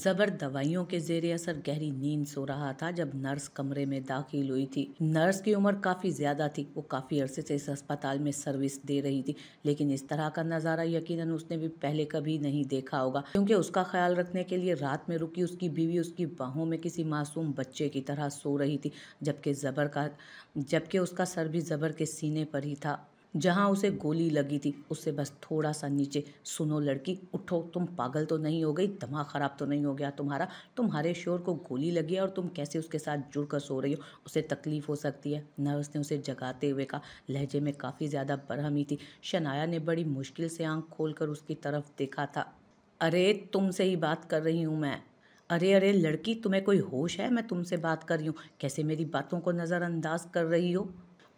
जबर दवाइयों के जेर असर गहरी नींद सो रहा था जब नर्स कमरे में दाखिल हुई थी नर्स की उम्र काफ़ी ज़्यादा थी वो काफ़ी अरसे से इस अस्पताल में सर्विस दे रही थी लेकिन इस तरह का नज़ारा यकीनन उसने भी पहले कभी नहीं देखा होगा क्योंकि उसका ख्याल रखने के लिए रात में रुकी उसकी बीवी उसकी बाहों में किसी मासूम बच्चे की तरह सो रही थी जबकि ज़बर का जबकि उसका सर भी ज़बर के सीने पर ही था जहाँ उसे गोली लगी थी उससे बस थोड़ा सा नीचे सुनो लड़की उठो तुम पागल तो नहीं हो गई दिमाग ख़राब तो नहीं हो गया तुम्हारा तुम्हारे शोर को गोली लगी है और तुम कैसे उसके साथ जुड़ सो रही हो उसे तकलीफ़ हो सकती है नर्स ने उसे जगाते हुए कहा लहजे में काफ़ी ज़्यादा बरहमी थी शनाया ने बड़ी मुश्किल से आँख खोल कर उसकी तरफ देखा था अरे तुमसे ही बात कर रही हूँ मैं अरे अरे लड़की तुम्हें कोई होश है मैं तुमसे बात कर रही हूँ कैसे मेरी बातों को नज़रअंदाज कर रही हो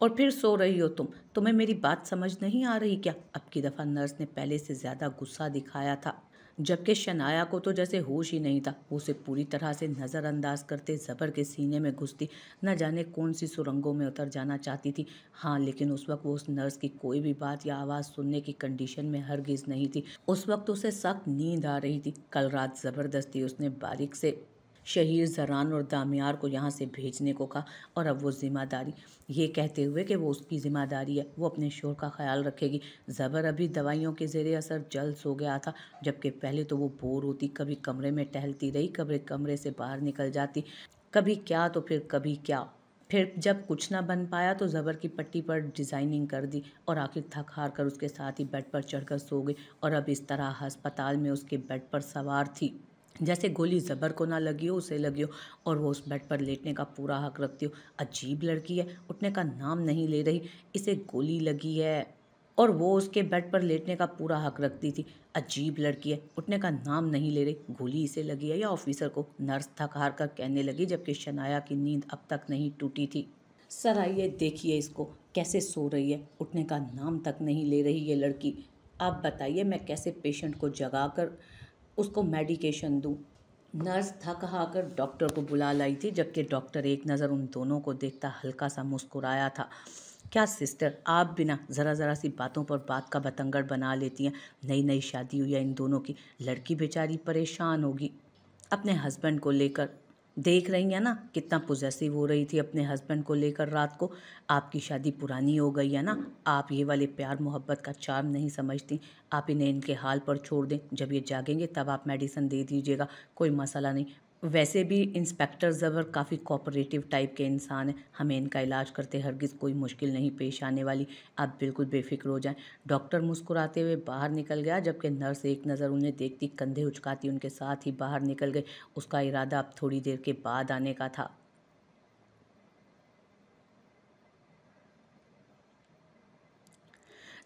और फिर सो रही हो तुम तुम्हें मेरी बात समझ नहीं आ रही क्या अब की दफ़ा नर्स ने पहले से ज़्यादा गुस्सा दिखाया था जबकि शनाया को तो जैसे होश ही नहीं था वो उसे पूरी तरह से नज़रअंदाज करते ज़बर के सीने में घुसती न जाने कौन सी सुरंगों में उतर जाना चाहती थी हाँ लेकिन उस वक्त वो उस नर्स की कोई भी बात या आवाज़ सुनने की कंडीशन में हरगिज़ नहीं थी उस वक्त उसे सख्त नींद आ रही थी कल रात ज़बरदस्ती उसने बारीक से शहीर जरान और दामियार को यहाँ से भेजने को कहा और अब वो ज़िम्मेदारी ये कहते हुए कि वो उसकी ज़िम्मेदारी है वो अपने शोर का ख्याल रखेगी ज़बर अभी दवाइयों के ज़ेर असर जल्द सो गया था जबकि पहले तो वो बोर होती कभी कमरे में टहलती रही कभी कमरे से बाहर निकल जाती कभी क्या तो फिर कभी क्या फिर जब कुछ ना बन पाया तो ज़बर की पट्टी पर डिज़ाइनिंग कर दी और आखिर थक हार कर उसके साथ ही बेड पर चढ़कर सो गई और अब इस तरह अस्पताल में उसके बेड पर सवार थी जैसे गोली ज़बर को ना लगी हो उसे लगी हो और वो उस बेड पर लेटने का पूरा हक रखती हो अजीब लड़की है उठने का नाम नहीं ले रही इसे गोली लगी है और वो उसके बेड पर लेटने का पूरा हक रखती थी अजीब लड़की है उठने का नाम नहीं ले रही गोली इसे लगी है या ऑफिसर को नर्स थक हार कर कहने लगी जबकि शनाया की नींद अब तक नहीं टूटी थी सर आइए देखिए इसको कैसे सो रही है उठने का नाम तक नहीं ले रही ये लड़की आप बताइए मैं कैसे पेशेंट को जगा कर उसको मेडिकेशन दूँ नर्स थक हाकर डॉक्टर को बुला लाई थी जबकि डॉक्टर एक नज़र उन दोनों को देखता हल्का सा मुस्कुराया था क्या सिस्टर आप बिना ज़रा ज़रा सी बातों पर बात का बतंगड़ बना लेती हैं नई नई शादी हुई है इन दोनों की लड़की बेचारी परेशान होगी अपने हस्बैंड को लेकर देख रही हैं ना कितना पोजेसिव हो रही थी अपने हस्बैंड को लेकर रात को आपकी शादी पुरानी हो गई है ना आप ये वाले प्यार मोहब्बत का चार्म नहीं समझती आप इन्हें इनके हाल पर छोड़ दें जब ये जागेंगे तब आप मेडिसिन दे दीजिएगा कोई मसला नहीं वैसे भी इंस्पेक्टर ज़बर काफ़ी कोऑपरेटिव टाइप के इंसान हैं हमें इनका इलाज करते हरगिज़ कोई मुश्किल नहीं पेश आने वाली आप बिल्कुल बेफिक्र हो जाएं डॉक्टर मुस्कुराते हुए बाहर निकल गया जबकि नर्स एक नज़र उन्हें देखती कंधे उचकाती उनके साथ ही बाहर निकल गए उसका इरादा अब थोड़ी देर के बाद आने का था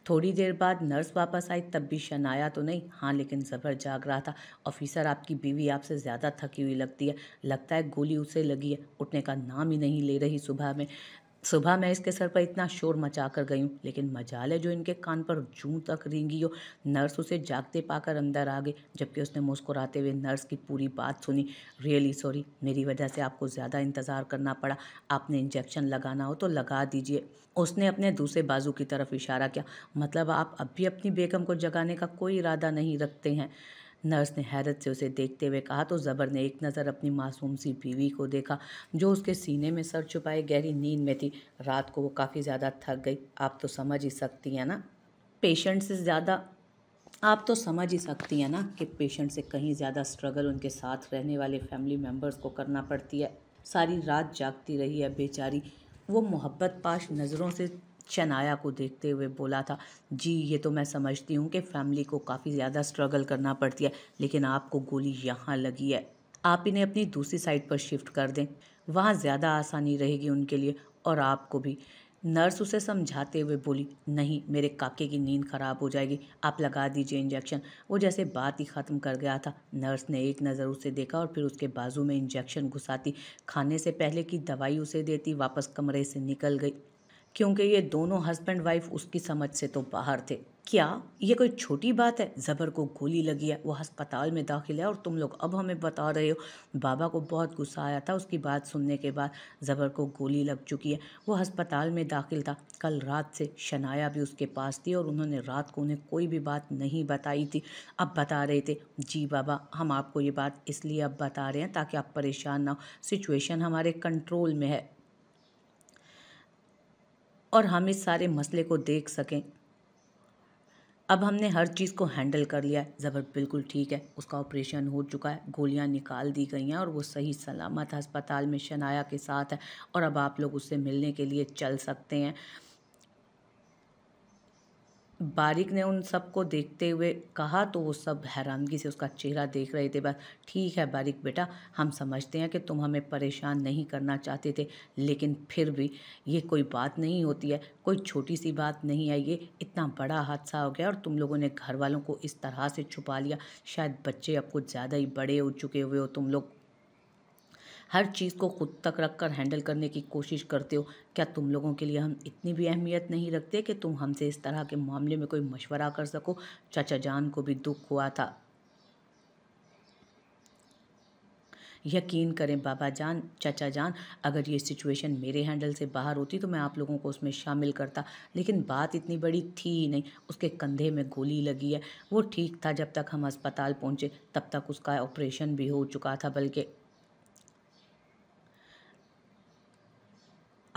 थोड़ी देर बाद नर्स वापस आई तब भी शनाया तो नहीं हाँ लेकिन ज़बर जाग रहा था ऑफिसर आपकी बीवी आपसे ज़्यादा थकी हुई लगती है लगता है गोली उसे लगी है उठने का नाम ही नहीं ले रही सुबह में सुबह मैं इसके सर पर इतना शोर मचा कर गई हूँ लेकिन मजाल है जो इनके कान पर जूं तक रेंगी हो नर्स उसे जागते पाकर अंदर आ गई जबकि उसने मुस्कुराते हुए नर्स की पूरी बात सुनी रियली सॉरी मेरी वजह से आपको ज़्यादा इंतज़ार करना पड़ा आपने इंजेक्शन लगाना हो तो लगा दीजिए उसने अपने दूसरे बाजू की तरफ इशारा किया मतलब आप अभी अपनी बेगम को जगाने का कोई इरादा नहीं रखते हैं नर्स ने हैरत से उसे देखते हुए कहा तो ज़बर ने एक नज़र अपनी मासूम सी बीवी को देखा जो उसके सीने में सर छुपाए गहरी नींद में थी रात को वो काफ़ी ज़्यादा थक गई आप तो समझ ही सकती हैं ना पेशेंट से ज़्यादा आप तो समझ ही सकती हैं ना कि पेशेंट से कहीं ज़्यादा स्ट्रगल उनके साथ रहने वाले फैमिली मेम्बर्स को करना पड़ती है सारी रात जागती रही है बेचारी वो मोहब्बत पाश नज़रों से शनाया को देखते हुए बोला था जी ये तो मैं समझती हूँ कि फैमिली को काफ़ी ज़्यादा स्ट्रगल करना पड़ती है लेकिन आपको गोली यहाँ लगी है आप इन्हें अपनी दूसरी साइड पर शिफ्ट कर दें वहाँ ज़्यादा आसानी रहेगी उनके लिए और आपको भी नर्स उसे समझाते हुए बोली नहीं मेरे काके की नींद ख़राब हो जाएगी आप लगा दीजिए इंजेक्शन वो जैसे बात ही ख़त्म कर गया था नर्स ने एक नज़र उसे देखा और फिर उसके बाजू में इंजेक्शन घुसाती खाने से पहले की दवाई उसे देती वापस कमरे से निकल गई क्योंकि ये दोनों हस्बैंड वाइफ उसकी समझ से तो बाहर थे क्या ये कोई छोटी बात है ज़बर को गोली लगी है वो अस्पताल में दाखिल है और तुम लोग अब हमें बता रहे हो बाबा को बहुत गुस्सा आया था उसकी बात सुनने के बाद ज़बर को गोली लग चुकी है वो अस्पताल में दाखिल था कल रात से शनाया भी उसके पास थी और उन्होंने रात को उन्हें कोई भी बात नहीं बताई थी अब बता रहे थे जी बाबा हम आपको ये बात इसलिए अब बता रहे हैं ताकि आप परेशान ना हो सिचुएशन हमारे कंट्रोल में है और हम इस सारे मसले को देख सकें अब हमने हर चीज़ को हैंडल कर लिया है ज़बर बिल्कुल ठीक है उसका ऑपरेशन हो चुका है गोलियां निकाल दी गई हैं और वो सही सलामत अस्पताल में शनाया के साथ है और अब आप लोग उससे मिलने के लिए चल सकते हैं बारिक ने उन सबको देखते हुए कहा तो वो सब हैरानगी से उसका चेहरा देख रहे थे बस ठीक है बारिक बेटा हम समझते हैं कि तुम हमें परेशान नहीं करना चाहते थे लेकिन फिर भी ये कोई बात नहीं होती है कोई छोटी सी बात नहीं है ये इतना बड़ा हादसा हो गया और तुम लोगों ने घर वालों को इस तरह से छुपा लिया शायद बच्चे अब कुछ ज़्यादा ही बड़े हो चुके हुए हो तुम लोग हर चीज़ को खुद तक रख कर हैंडल करने की कोशिश करते हो क्या तुम लोगों के लिए हम इतनी भी अहमियत नहीं रखते कि तुम हमसे इस तरह के मामले में कोई मशवरा कर सको चाचा जान को भी दुख हुआ था यकीन करें बाबा जान चाचा जान अगर ये सिचुएशन मेरे हैंडल से बाहर होती तो मैं आप लोगों को उसमें शामिल करता लेकिन बात इतनी बड़ी थी ही नहीं उसके कंधे में गोली लगी है वो ठीक था जब तक हम अस्पताल पहुँचे तब तक उसका ऑपरेशन भी हो चुका था बल्कि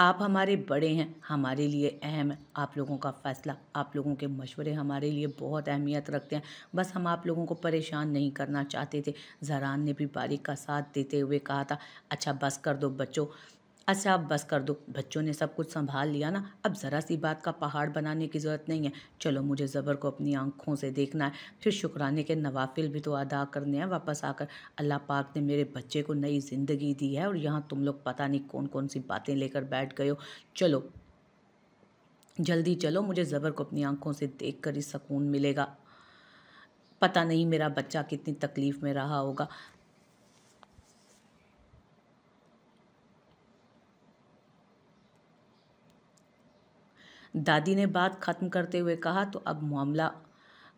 आप हमारे बड़े हैं हमारे लिए अहम है आप लोगों का फ़ैसला आप लोगों के मशवरे हमारे लिए बहुत अहमियत रखते हैं बस हम आप लोगों को परेशान नहीं करना चाहते थे जहरान ने भी बारिक का साथ देते हुए कहा था अच्छा बस कर दो बच्चों अच्छा अब बस कर दो बच्चों ने सब कुछ संभाल लिया ना अब ज़रा सी बात का पहाड़ बनाने की ज़रूरत नहीं है चलो मुझे ज़बर को अपनी आँखों से देखना है फिर शुक्राने के नवाफिल भी तो अदा करने हैं वापस आकर अल्लाह पाक ने मेरे बच्चे को नई ज़िंदगी दी है और यहाँ तुम लोग पता नहीं कौन कौन सी बातें लेकर बैठ गए हो चलो जल्दी चलो मुझे ज़बर को अपनी आँखों से देख कर ही सकून मिलेगा पता नहीं मेरा बच्चा कितनी तकलीफ़ में रहा होगा दादी ने बात ख़त्म करते हुए कहा तो अब मामला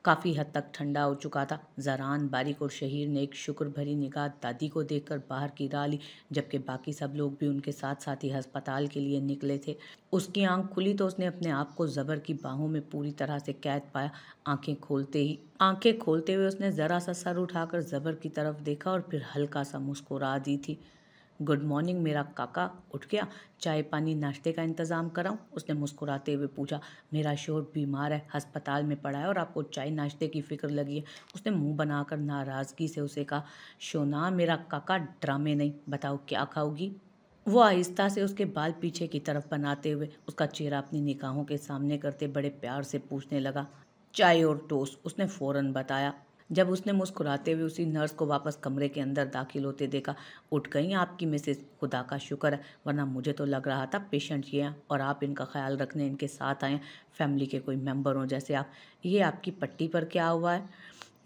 काफ़ी हद तक ठंडा हो चुका था जरान बारिक और शहीर ने एक शुक्र भरी निगाह दादी को देखकर बाहर की राह ली जबकि बाकी सब लोग भी उनके साथ साथ ही अस्पताल के लिए निकले थे उसकी आंख खुली तो उसने अपने आप को ज़बर की बाहों में पूरी तरह से कैद पाया आंखें खोलते ही आंखें खोलते हुए उसने ज़रा सा सर उठाकर ज़बर की तरफ देखा और फिर हल्का सा मुस्कुरा दी थी गुड मॉर्निंग मेरा काका उठ गया चाय पानी नाश्ते का इंतज़ाम कराऊं उसने मुस्कुराते हुए पूछा मेरा शोर बीमार है अस्पताल में पड़ा है और आपको चाय नाश्ते की फ़िक्र लगी है उसने मुंह बनाकर नाराज़गी से उसे कहा शोना मेरा काका ड्रामे नहीं बताओ क्या खाओगी वो आहिस्ता से उसके बाल पीछे की तरफ बनाते हुए उसका चेहरा अपनी निकाहों के सामने करते बड़े प्यार से पूछने लगा चाय और टोस्ट उसने फ़ौरन बताया जब उसने मुस्कुराते हुए उसी नर्स को वापस कमरे के अंदर दाखिल होते देखा उठ गई आपकी मिसेज खुदा का शुक्र है वरना मुझे तो लग रहा था पेशेंट ये हैं और आप इनका ख्याल रखने इनके साथ आए फैमिली के कोई मेम्बर हों जैसे आप ये आपकी पट्टी पर क्या हुआ है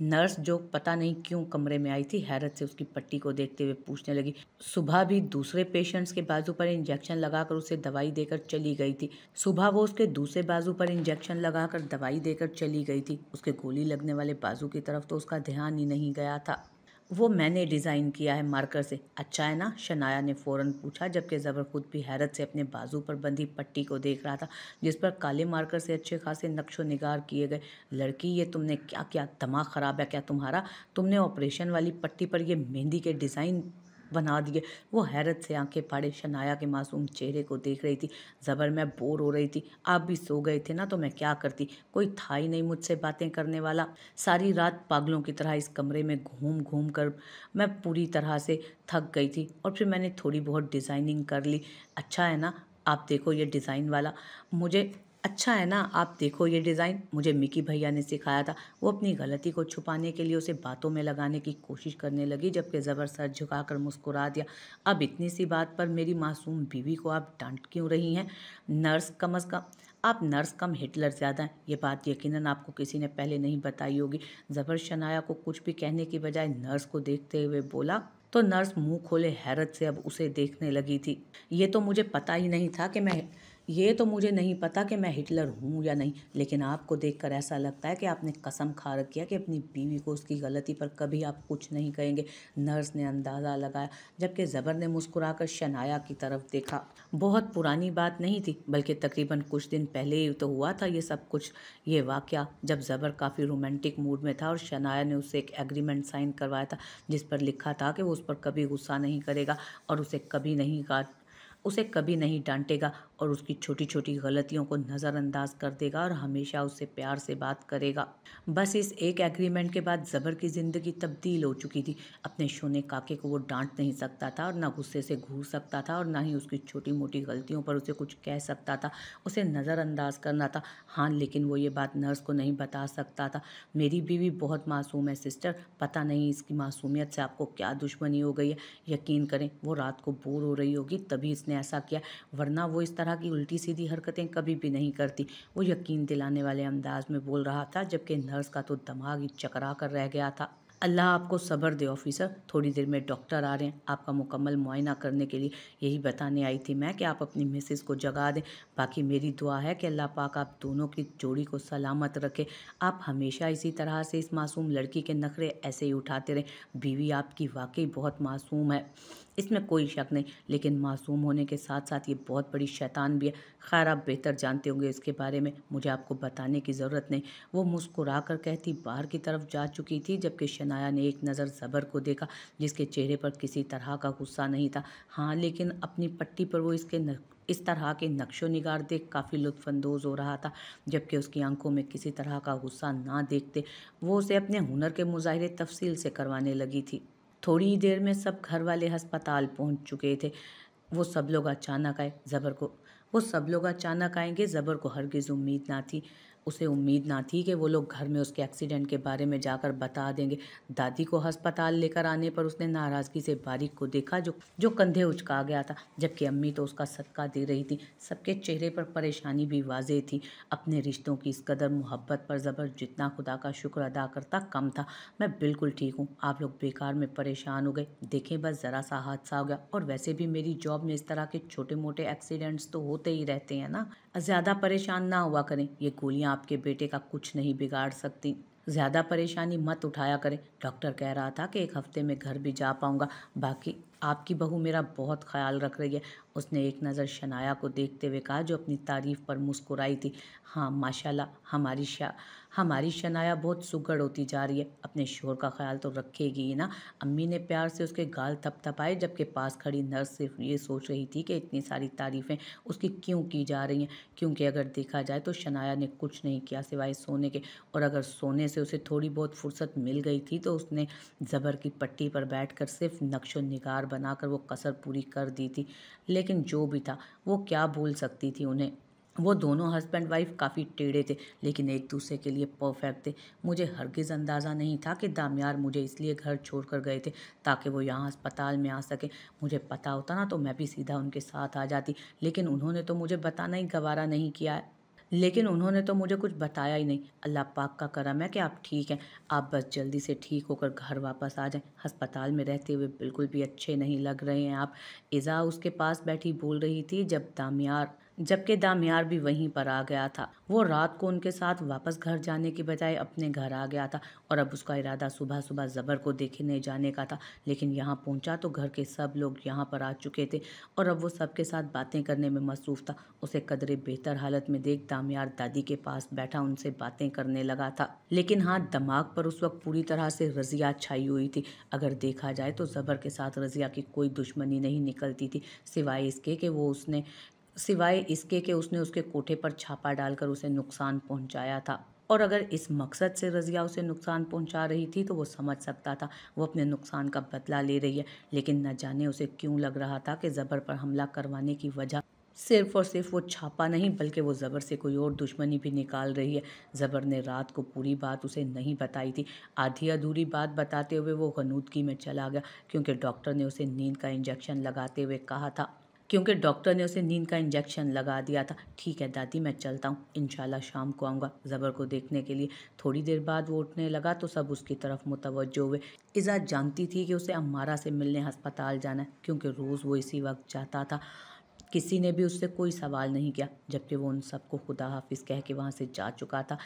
नर्स जो पता नहीं क्यों कमरे में आई थी हैरत से उसकी पट्टी को देखते हुए पूछने लगी सुबह भी दूसरे पेशेंट्स के बाजू पर इंजेक्शन लगाकर उसे दवाई देकर चली गई थी सुबह वो उसके दूसरे बाजू पर इंजेक्शन लगाकर दवाई देकर चली गई थी उसके गोली लगने वाले बाजू की तरफ तो उसका ध्यान ही नहीं गया था वो मैंने डिज़ाइन किया है मार्कर से अच्छा है ना शनाया ने फ़ौरन पूछा जबकि ज़बर खुद भी हैरत से अपने बाजू पर बंधी पट्टी को देख रहा था जिस पर काले मार्कर से अच्छे खासे नक्शो नगार किए गए लड़की ये तुमने क्या क्या दिमाग ख़राब है क्या तुम्हारा तुमने ऑपरेशन वाली पट्टी पर यह मेहंदी के डिज़ाइन बना दिए वो हैरत से आंखें फाड़े शनाया के मासूम चेहरे को देख रही थी ज़बर मैं बोर हो रही थी आप भी सो गए थे ना तो मैं क्या करती कोई था ही नहीं मुझसे बातें करने वाला सारी रात पागलों की तरह इस कमरे में घूम घूम कर मैं पूरी तरह से थक गई थी और फिर मैंने थोड़ी बहुत डिज़ाइनिंग कर ली अच्छा है ना आप देखो ये डिज़ाइन वाला मुझे अच्छा है ना आप देखो ये डिज़ाइन मुझे मिकी भैया ने सिखाया था वो अपनी गलती को छुपाने के लिए उसे बातों में लगाने की कोशिश करने लगी जबकि ज़बर सर झुका कर मुस्कुरा दिया अब इतनी सी बात पर मेरी मासूम बीवी को आप डांट क्यों रही हैं नर्स कम अज़ कम आप नर्स कम हिटलर ज़्यादा हैं ये बात यकीनन आपको किसी ने पहले नहीं बताई होगी ज़बर शनाया को कुछ भी कहने की बजाय नर्स को देखते हुए बोला तो नर्स मुंह खोले हैरत से अब उसे देखने लगी थी ये तो मुझे पता ही नहीं था कि मैं ये तो मुझे नहीं पता कि मैं हिटलर हूँ या नहीं लेकिन आपको देखकर ऐसा लगता है कि आपने कसम खा रखी है कि अपनी बीवी को उसकी गलती पर कभी आप कुछ नहीं कहेंगे नर्स ने अंदाज़ा लगाया जबकि ज़बर ने मुस्कुराकर शनाया की तरफ देखा बहुत पुरानी बात नहीं थी बल्कि तकरीबन कुछ दिन पहले ही तो हुआ था ये सब कुछ ये वाक़ जब ज़बर काफ़ी रोमांटिक मूड में था और शनाया ने उसे एक एग्रीमेंट साइन करवाया था जिस पर लिखा था कि वो उस पर कभी गुस्सा नहीं करेगा और उसे कभी नहीं काट उसे कभी नहीं डांटेगा और उसकी छोटी छोटी गलतियों को नज़रअंदाज कर देगा और हमेशा उससे प्यार से बात करेगा बस इस एक एग्रीमेंट के बाद ज़बर की ज़िंदगी तब्दील हो चुकी थी अपने सोने काके को वो डांट नहीं सकता था और ना गुस्से से घूर सकता था और ना ही उसकी छोटी मोटी गलतियों पर उसे कुछ कह सकता था उसे नज़रअंदाज करना था हाँ लेकिन वो ये बात नर्स को नहीं बता सकता था मेरी बीवी बहुत मासूम है सिस्टर पता नहीं इसकी मासूमियत से आपको क्या दुश्मनी हो गई है यकीन करें वो रात को बोर हो रही होगी तभी इसने ऐसा किया वरना वो इस तरह की उल्टी सीधी हरकतें कभी भी नहीं करती वो यकीन दिलाने वाले अंदाज में बोल रहा था जबकि नर्स का तो दिमाग ही चकरा कर रह गया था अल्लाह आपको सब्र दे ऑफिसर थोड़ी देर में डॉक्टर आ रहे हैं आपका मुकम्मल मुआयना करने के लिए यही बताने आई थी मैं कि आप अपनी मिसेस को जगा दें बाकी मेरी दुआ है कि अल्लाह पाक आप दोनों की जोड़ी को सलामत रखे आप हमेशा इसी तरह से इस मासूम लड़की के नखरे ऐसे ही उठाते रहें बीवी आपकी वाकई बहुत मासूम है इसमें कोई शक नहीं लेकिन मासूम होने के साथ साथ ये बहुत बड़ी शैतान भी है खैर आप बेहतर जानते होंगे इसके बारे में मुझे आपको बताने की ज़रूरत नहीं वो मुस्कुरा कर कहती बाहर की तरफ जा चुकी थी जबकि शनाया ने एक नज़र ज़बर को देखा जिसके चेहरे पर किसी तरह का गुस्सा नहीं था हाँ लेकिन अपनी पट्टी पर वो इसके न... इस तरह के नक्शो नगार देख काफ़ी लुत्फानंदोज हो रहा था जबकि उसकी आंखों में किसी तरह का गुस्सा ना देखते वो उसे अपने हुनर के मुजाहरे तफसील से करवाने लगी थी थोड़ी ही देर में सब घर वाले अस्पताल पहुंच चुके थे वो सब लोग अचानक आए ज़बर को वो सब लोग अचानक आएंगे ज़बर को हरगिज़ उम्मीद ना थी उसे उम्मीद ना थी कि वो लोग घर में उसके एक्सीडेंट के बारे में जाकर बता देंगे दादी को अस्पताल लेकर आने पर उसने नाराज़गी से बारिक को देखा जो जो कंधे उचका गया था जबकि अम्मी तो उसका सदका दे रही थी सबके चेहरे पर परेशानी भी वाजे थी अपने रिश्तों की इस कदर मोहब्बत पर ज़बर जितना खुदा का शुक्र अदा करता कम था मैं बिल्कुल ठीक हूँ आप लोग बेकार में परेशान हो गए देखें बस ज़रा सा हादसा हो गया और वैसे भी मेरी जॉब में इस तरह के छोटे मोटे एक्सीडेंट्स तो होते ही रहते हैं ना ज़्यादा परेशान ना हुआ करें ये गोलियाँ आपके बेटे का कुछ नहीं बिगाड़ सकती ज़्यादा परेशानी मत उठाया करें डॉक्टर कह रहा था कि एक हफ्ते में घर भी जा पाऊँगा बाकी आपकी बहू मेरा बहुत ख्याल रख रही है उसने एक नज़र शनाया को देखते हुए कहा जो अपनी तारीफ़ पर मुस्कुराई थी हाँ माशाल्लाह हमारी शा हमारी शनाया बहुत सुगड़ होती जा रही है अपने शोर का ख्याल तो रखेगी ही ना अम्मी ने प्यार से उसके गाल थपथपाए जबकि पास खड़ी नर्स सिर्फ ये सोच रही थी कि इतनी सारी तारीफ़ें उसकी क्यों की जा रही हैं क्योंकि अगर देखा जाए तो शनाया ने कुछ नहीं किया सिवाय सोने के और अगर सोने से उसे थोड़ी बहुत फुर्सत मिल गई थी तो उसने ज़बर की पट्टी पर बैठ सिर्फ नक्श निगार बनाकर वो कसर पूरी कर दी थी लेकिन जो भी था वो क्या भूल सकती थी उन्हें वो दोनों हस्बैंड वाइफ काफ़ी टेढ़े थे लेकिन एक दूसरे के लिए परफेक्ट थे मुझे हरगिज़ अंदाज़ा नहीं था कि दामियार मुझे इसलिए घर छोड़कर गए थे ताकि वो यहाँ अस्पताल में आ सके मुझे पता होता ना तो मैं भी सीधा उनके साथ आ जाती लेकिन उन्होंने तो मुझे बताना ही गवारा नहीं किया लेकिन उन्होंने तो मुझे कुछ बताया ही नहीं अल्लाह पाक का करम है कि आप ठीक हैं आप बस जल्दी से ठीक होकर घर वापस आ जाएं अस्पताल में रहते हुए बिल्कुल भी अच्छे नहीं लग रहे हैं आप इज़ा उसके पास बैठी बोल रही थी जब दामियार जबकि दामियार भी वहीं पर आ गया था वो रात को उनके साथ वापस घर जाने के बजाय अपने घर आ गया था और अब उसका इरादा सुबह सुबह ज़बर को देखने जाने का था लेकिन यहाँ पहुँचा तो घर के सब लोग यहाँ पर आ चुके थे और अब वो सबके साथ बातें करने में मसरूफ़ था उसे कदरे बेहतर हालत में देख दामियार दादी के पास बैठा उनसे बातें करने लगा था लेकिन हाँ दिमाग पर उस वक्त पूरी तरह से रज़िया छाई हुई थी अगर देखा जाए तो ज़बर के साथ रज़िया की कोई दुश्मनी नहीं निकलती थी सिवाय इसके कि वो उसने सिवाय इसके कि उसने उसके कोठे पर छापा डालकर उसे नुकसान पहुंचाया था और अगर इस मकसद से रज़िया उसे नुकसान पहुंचा रही थी तो वो समझ सकता था वो अपने नुकसान का बदला ले रही है लेकिन न जाने उसे क्यों लग रहा था कि ज़बर पर हमला करवाने की वजह सिर्फ और सिर्फ वो छापा नहीं बल्कि वो ज़बर से कोई और दुश्मनी भी निकाल रही है ज़बर ने रात को पूरी बात उसे नहीं बताई थी आधी अधूरी बात बताते हुए वो गनूदगी में चला गया क्योंकि डॉक्टर ने उसे नींद का इंजेक्शन लगाते हुए कहा था क्योंकि डॉक्टर ने उसे नींद का इंजेक्शन लगा दिया था ठीक है दादी मैं चलता हूँ इन शाम को आऊँगा ज़बर को देखने के लिए थोड़ी देर बाद वो उठने लगा तो सब उसकी तरफ मुतवज़ो हुए इज़ा जानती थी कि उसे अम्मारा से मिलने हस्पताल जाना है क्योंकि रोज़ वो इसी वक्त जाता था किसी ने भी उससे कोई सवाल नहीं किया जबकि वो उन सबको खुदा हाफिज कह के वहाँ से जा चुका था